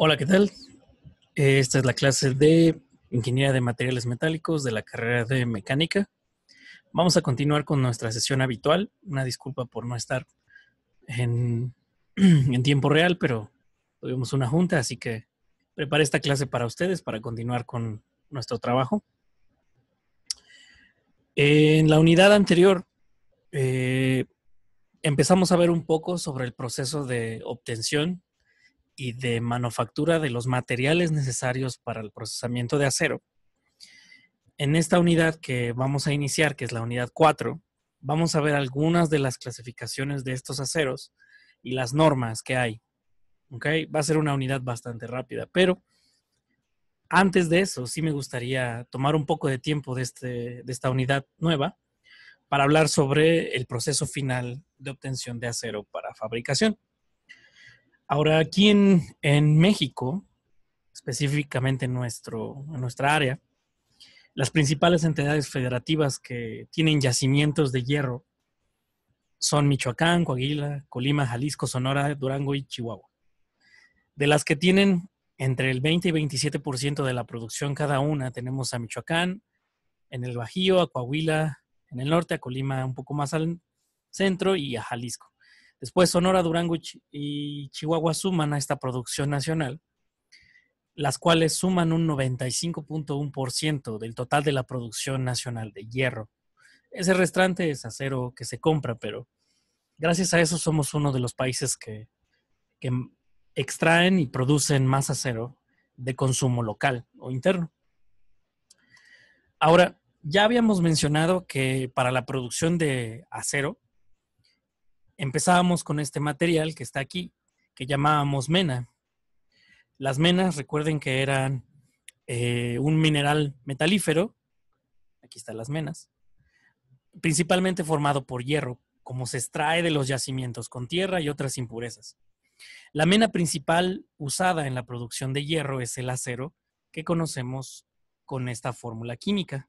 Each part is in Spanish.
Hola, ¿qué tal? Esta es la clase de Ingeniería de Materiales Metálicos de la carrera de Mecánica. Vamos a continuar con nuestra sesión habitual. Una disculpa por no estar en, tiempo real, pero tuvimos una junta, así que preparé esta clase para ustedes para continuar con nuestro trabajo. En la unidad anterior eh, empezamos a ver un poco sobre el proceso de obtención y de manufactura de los materiales necesarios para el procesamiento de acero. En esta unidad que vamos a iniciar, que es la unidad 4, vamos a ver algunas de las clasificaciones de estos aceros y las normas que hay. ¿Okay? Va a ser una unidad bastante rápida, pero antes de eso sí me gustaría tomar un poco de tiempo de, este, de esta unidad nueva para hablar sobre el proceso final de obtención de acero para fabricación. Ahora, aquí en, México, específicamente en, nuestro, en nuestra área, las principales entidades federativas que tienen yacimientos de hierro son Michoacán, Coahuila, Colima, Jalisco, Sonora, Durango y Chihuahua. De las que tienen entre el 20 y 27% de la producción cada una, tenemos a Michoacán, en el Bajío, a Coahuila, en el norte, a Colima un poco más al centro y a Jalisco. Después Sonora, Durango y Chihuahua suman a esta producción nacional, las cuales suman un 95.1% del total de la producción nacional de hierro. Ese restante es acero que se compra, pero gracias a eso somos uno de los países que, que extraen y producen más acero de consumo local o interno. Ahora, ya habíamos mencionado que para la producción de acero, empezábamos con este material que está aquí, que llamábamos mena. Las menas, recuerden que eran eh, un mineral metalífero, aquí están las menas, principalmente formado por hierro, como se extrae de los yacimientos con tierra y otras impurezas. La mena principal usada en la producción de hierro es el acero, que conocemos con esta fórmula química.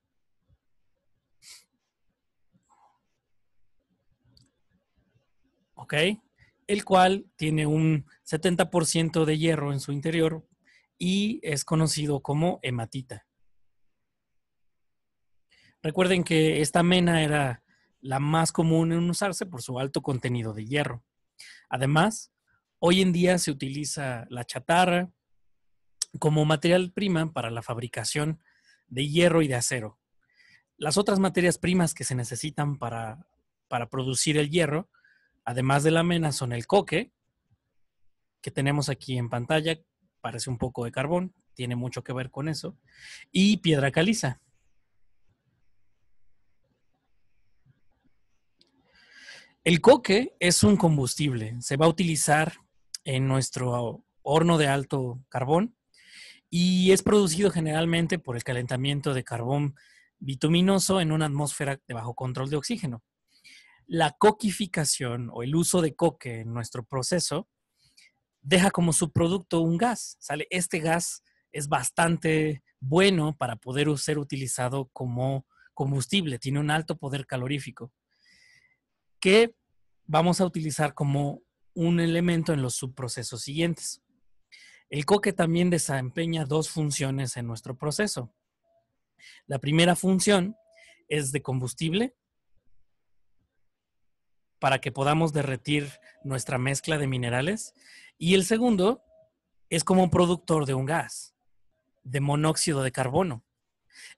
El cual tiene un 70% de hierro en su interior y es conocido como hematita. Recuerden que esta mena era la más común en usarse por su alto contenido de hierro. Además, hoy en día se utiliza la chatarra como material prima para la fabricación de hierro y de acero. Las otras materias primas que se necesitan para producir el hierro además de la mena, son el coque, que tenemos aquí en pantalla, parece un poco de carbón, tiene mucho que ver con eso, y piedra caliza. El coque es un combustible, se va a utilizar en nuestro horno de alto carbón y es producido generalmente por el calentamiento de carbón bituminoso en una atmósfera de bajo control de oxígeno la coquificación o el uso de coque en nuestro proceso deja como subproducto un gas. Sale este gas es bastante bueno para poder ser utilizado como combustible, tiene un alto poder calorífico que vamos a utilizar como un elemento en los subprocesos siguientes. El coque también desempeña dos funciones en nuestro proceso. La primera función es de combustible para que podamos derretir nuestra mezcla de minerales. Y el segundo es como un productor de un gas, de monóxido de carbono.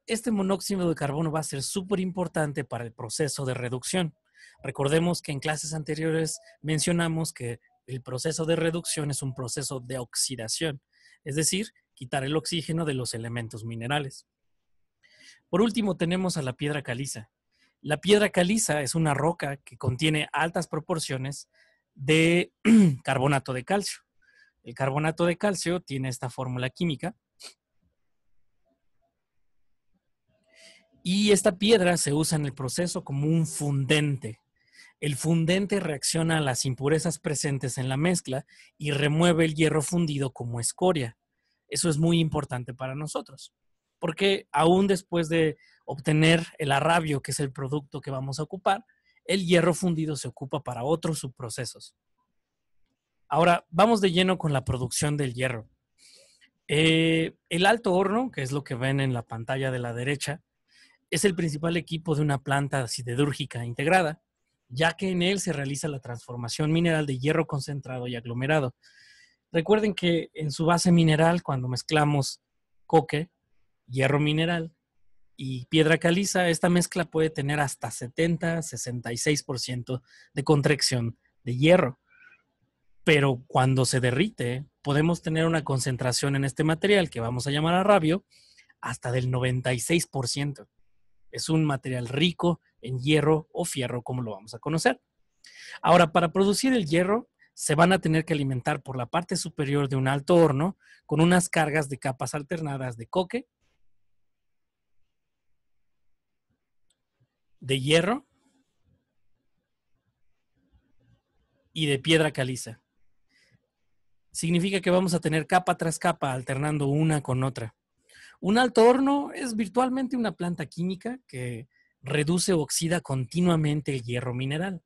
Este monóxido de carbono va a ser súper importante para el proceso de reducción. Recordemos que en clases anteriores mencionamos que el proceso de reducción es un proceso de oxidación, es decir, quitar el oxígeno de los elementos minerales. Por último, tenemos a la piedra caliza. La piedra caliza es una roca que contiene altas proporciones de carbonato de calcio. El carbonato de calcio tiene esta fórmula química. Y esta piedra se usa en el proceso como un fundente. El fundente reacciona a las impurezas presentes en la mezcla y remueve el hierro fundido como escoria. Eso es muy importante para nosotros, porque aún después de obtener el arrabio, que es el producto que vamos a ocupar, el hierro fundido se ocupa para otros subprocesos. Ahora, vamos de lleno con la producción del hierro. Eh, el alto horno, que es lo que ven en la pantalla de la derecha, es el principal equipo de una planta siderúrgica integrada, ya que en él se realiza la transformación mineral de hierro concentrado y aglomerado. Recuerden que en su base mineral, cuando mezclamos coque, hierro mineral, y piedra caliza, esta mezcla puede tener hasta 70-66% de contracción de hierro. Pero cuando se derrite, podemos tener una concentración en este material que vamos a llamar a rabio hasta del 96%. Es un material rico en hierro o fierro, como lo vamos a conocer. Ahora, para producir el hierro, se van a tener que alimentar por la parte superior de un alto horno con unas cargas de capas alternadas de coque de hierro y de piedra caliza. Significa que vamos a tener capa tras capa alternando una con otra. Un alto horno es virtualmente una planta química que reduce o oxida continuamente el hierro mineral.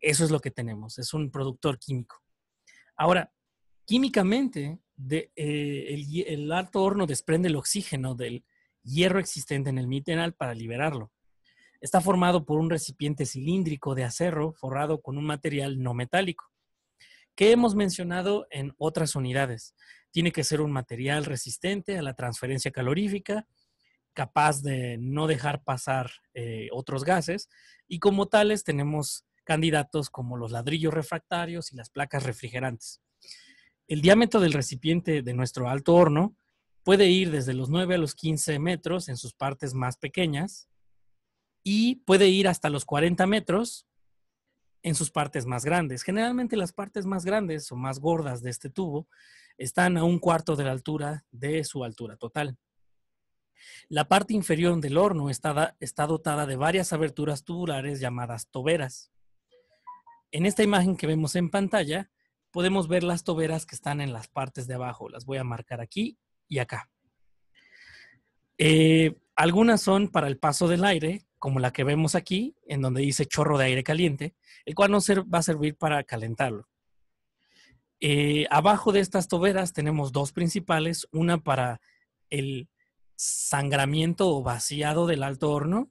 Eso es lo que tenemos, es un productor químico. Ahora, químicamente, eh, el, el, alto horno desprende el oxígeno del hierro existente en el mineral para liberarlo. Está formado por un recipiente cilíndrico de acero forrado con un material no metálico, que hemos mencionado en otras unidades. Tiene que ser un material resistente a la transferencia calorífica, capaz de no dejar pasar eh, otros gases, y como tales tenemos candidatos como los ladrillos refractarios y las placas refrigerantes. El diámetro del recipiente de nuestro alto horno puede ir desde los 9 a los 15 metros en sus partes más pequeñas y puede ir hasta los 40 metros en sus partes más grandes. Generalmente las partes más grandes o más gordas de este tubo están a un cuarto de la altura de su altura total. La parte inferior del horno está, está dotada de varias aberturas tubulares llamadas toberas. En esta imagen que vemos en pantalla, podemos ver las toberas que están en las partes de abajo. Las voy a marcar aquí y acá. Eh, algunas son para el paso del aire, como la que vemos aquí, en donde dice chorro de aire caliente, el cual nos va a servir para calentarlo. Eh, abajo de estas toberas tenemos dos principales, una para el sangramiento o vaciado del alto horno,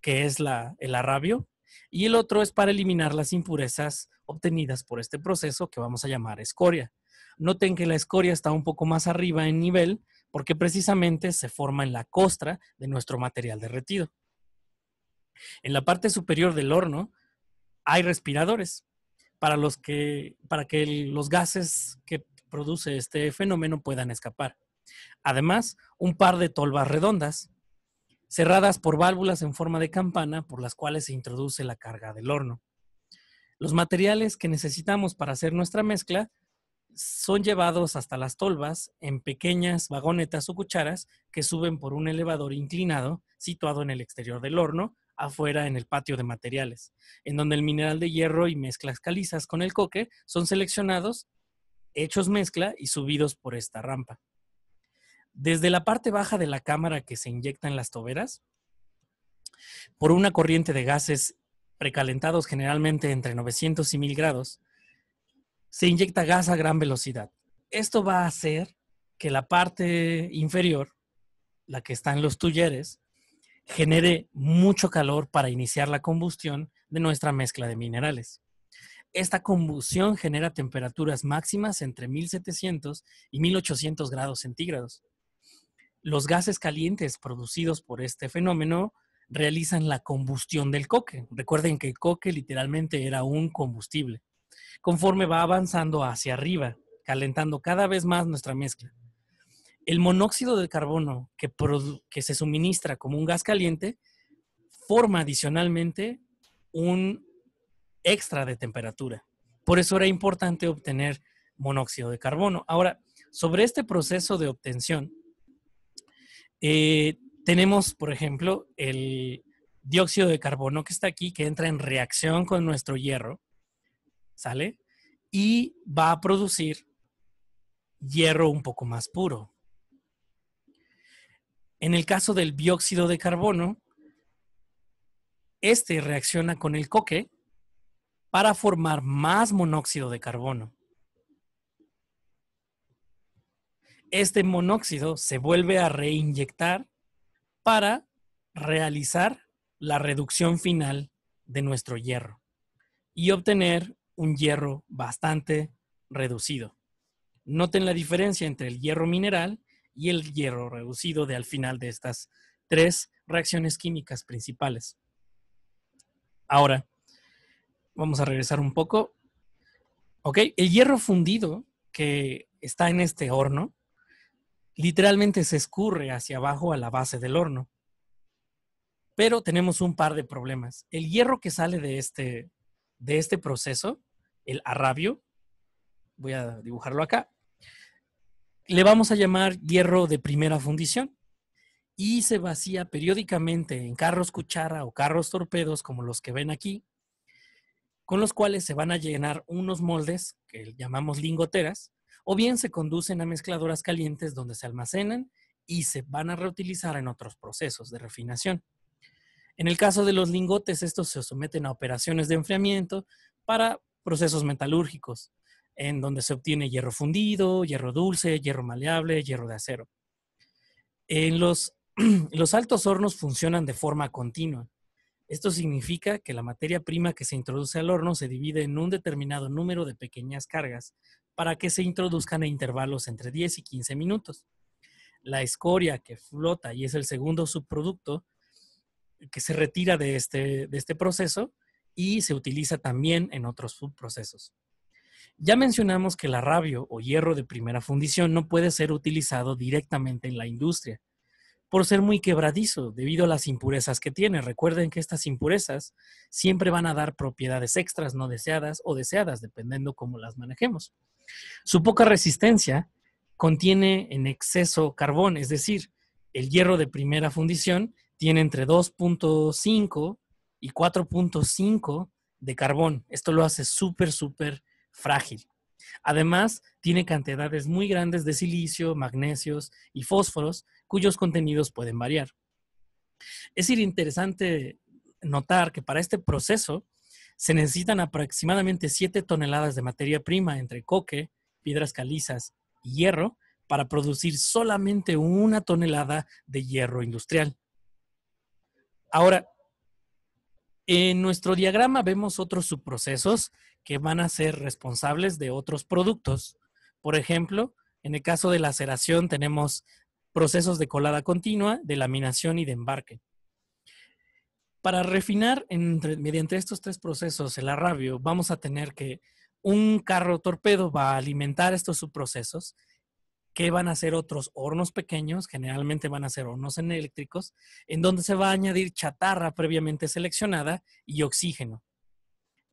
que es la, el arrabio, y el otro es para eliminar las impurezas obtenidas por este proceso que vamos a llamar escoria. Noten que la escoria está un poco más arriba en nivel porque precisamente se forma en la costra de nuestro material derretido. En la parte superior del horno hay respiradores para, los que, para que los gases que produce este fenómeno puedan escapar. Además, un par de tolvas redondas, cerradas por válvulas en forma de campana por las cuales se introduce la carga del horno. Los materiales que necesitamos para hacer nuestra mezcla son llevados hasta las tolvas en pequeñas vagonetas o cucharas que suben por un elevador inclinado situado en el exterior del horno, afuera en el patio de materiales, en donde el mineral de hierro y mezclas calizas con el coque son seleccionados, hechos mezcla y subidos por esta rampa. Desde la parte baja de la cámara que se inyecta en las toberas, por una corriente de gases precalentados generalmente entre 900 y 1000 grados, se inyecta gas a gran velocidad. Esto va a hacer que la parte inferior, la que está en los tulleres, genere mucho calor para iniciar la combustión de nuestra mezcla de minerales. Esta combustión genera temperaturas máximas entre 1700 y 1800 grados centígrados. Los gases calientes producidos por este fenómeno realizan la combustión del coque. Recuerden que el coque literalmente era un combustible conforme va avanzando hacia arriba, calentando cada vez más nuestra mezcla. El monóxido de carbono que, se suministra como un gas caliente forma adicionalmente un extra de temperatura. Por eso era importante obtener monóxido de carbono. Ahora, sobre este proceso de obtención, eh, tenemos, por ejemplo, el dióxido de carbono que está aquí, que entra en reacción con nuestro hierro ¿sale? Y va a producir hierro un poco más puro. En el caso del dióxido de carbono, este reacciona con el coque para formar más monóxido de carbono. Este monóxido se vuelve a reinyectar para realizar la reducción final de nuestro hierro y obtener un hierro bastante reducido. Noten la diferencia entre el hierro mineral y el hierro reducido de al final de estas tres reacciones químicas principales. Ahora, vamos a regresar un poco. Ok, el hierro fundido que está en este horno literalmente se escurre hacia abajo a la base del horno. Pero tenemos un par de problemas. El hierro que sale de este de este proceso, el arrabio, voy a dibujarlo acá, le vamos a llamar hierro de primera fundición y se vacía periódicamente en carros cuchara o carros torpedos como los que ven aquí, con los cuales se van a llenar unos moldes que llamamos lingoteras, o bien se conducen a mezcladoras calientes donde se almacenan y se van a reutilizar en otros procesos de refinación. En el caso de los lingotes, estos se someten a operaciones de enfriamiento para procesos metalúrgicos, en donde se obtiene hierro fundido, hierro dulce, hierro maleable, hierro de acero. En los, los altos hornos funcionan de forma continua. Esto significa que la materia prima que se introduce al horno se divide en un determinado número de pequeñas cargas para que se introduzcan a intervalos entre 10 y 15 minutos. La escoria que flota y es el segundo subproducto que se retira este, de este, proceso y se utiliza también en otros subprocesos. Ya mencionamos que el arrabio o hierro de primera fundición no puede ser utilizado directamente en la industria por ser muy quebradizo debido a las impurezas que tiene. Recuerden que estas impurezas siempre van a dar propiedades extras no deseadas o deseadas, dependiendo cómo las manejemos. Su poca resistencia contiene en exceso carbón, es decir, el hierro de primera fundición tiene entre 2.5 y 4.5 de carbón. Esto lo hace súper, súper frágil. Además, tiene cantidades muy grandes de silicio, magnesios y fósforos, cuyos contenidos pueden variar. Es interesante notar que para este proceso se necesitan aproximadamente 7 toneladas de materia prima entre coque, piedras calizas y hierro para producir solamente una tonelada de hierro industrial. Ahora, en nuestro diagrama vemos otros subprocesos que van a ser responsables de otros productos. Por ejemplo, en el caso de la aceración tenemos procesos de colada continua, de laminación y de embarque. Para refinar mediante estos tres procesos el arrabio, vamos a tener que un carro torpedo va a alimentar estos subprocesos que van a ser otros hornos pequeños, generalmente van a ser hornos en eléctricos, en donde se va a añadir chatarra previamente seleccionada y oxígeno.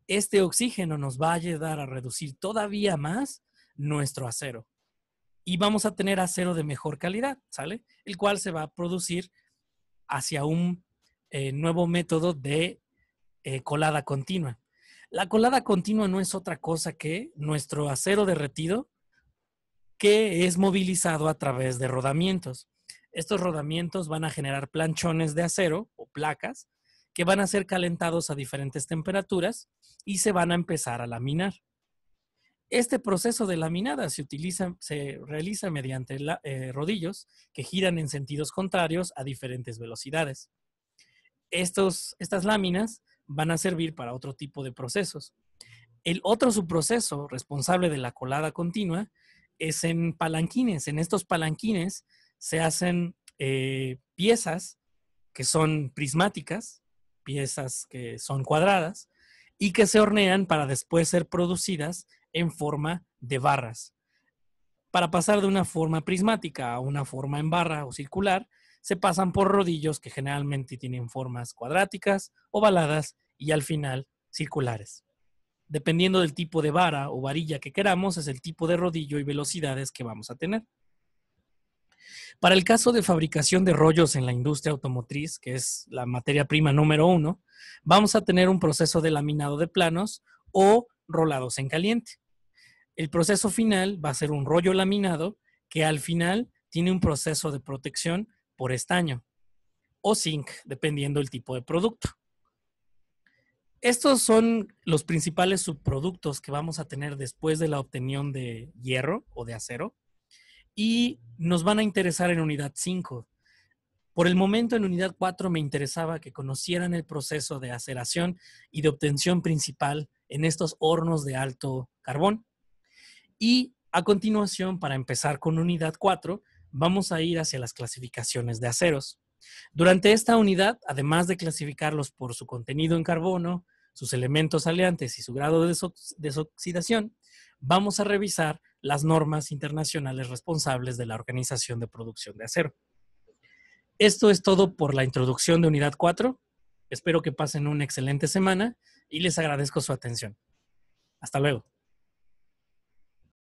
Este oxígeno nos va a ayudar a reducir todavía más nuestro acero. Y vamos a tener acero de mejor calidad, ¿sale? El cual se va a producir hacia un eh, nuevo método de eh, colada continua. La colada continua no es otra cosa que nuestro acero derretido que es movilizado a través de rodamientos. Estos rodamientos van a generar planchones de acero o placas que van a ser calentados a diferentes temperaturas y se van a empezar a laminar. Este proceso de laminada se, utiliza, se realiza mediante eh, rodillos que giran en sentidos contrarios a diferentes velocidades. Estos, estas láminas van a servir para otro tipo de procesos. El otro subproceso responsable de la colada continua es en palanquines. En estos palanquines se hacen eh, piezas que son prismáticas, piezas que son cuadradas, y que se hornean para después ser producidas en forma de barras. Para pasar de una forma prismática a una forma en barra o circular, se pasan por rodillos que generalmente tienen formas cuadráticas, ovaladas y al final circulares dependiendo del tipo de vara o varilla que queramos, es el tipo de rodillo y velocidades que vamos a tener. Para el caso de fabricación de rollos en la industria automotriz, que es la materia prima número uno, vamos a tener un proceso de laminado de planos o rolados en caliente. El proceso final va a ser un rollo laminado que al final tiene un proceso de protección por estaño o zinc, dependiendo del tipo de producto. Estos son los principales subproductos que vamos a tener después de la obtención de hierro o de acero y nos van a interesar en unidad 5. Por el momento en unidad 4 me interesaba que conocieran el proceso de aceración y de obtención principal en estos hornos de alto carbón. Y a continuación, para empezar con unidad 4, vamos a ir hacia las clasificaciones de aceros. Durante esta unidad, además de clasificarlos por su contenido en carbono, sus elementos aleantes y su grado de desoxidación, vamos a revisar las normas internacionales responsables de la Organización de Producción de Acero. Esto es todo por la introducción de Unidad 4. Espero que pasen una excelente semana y les agradezco su atención. Hasta luego.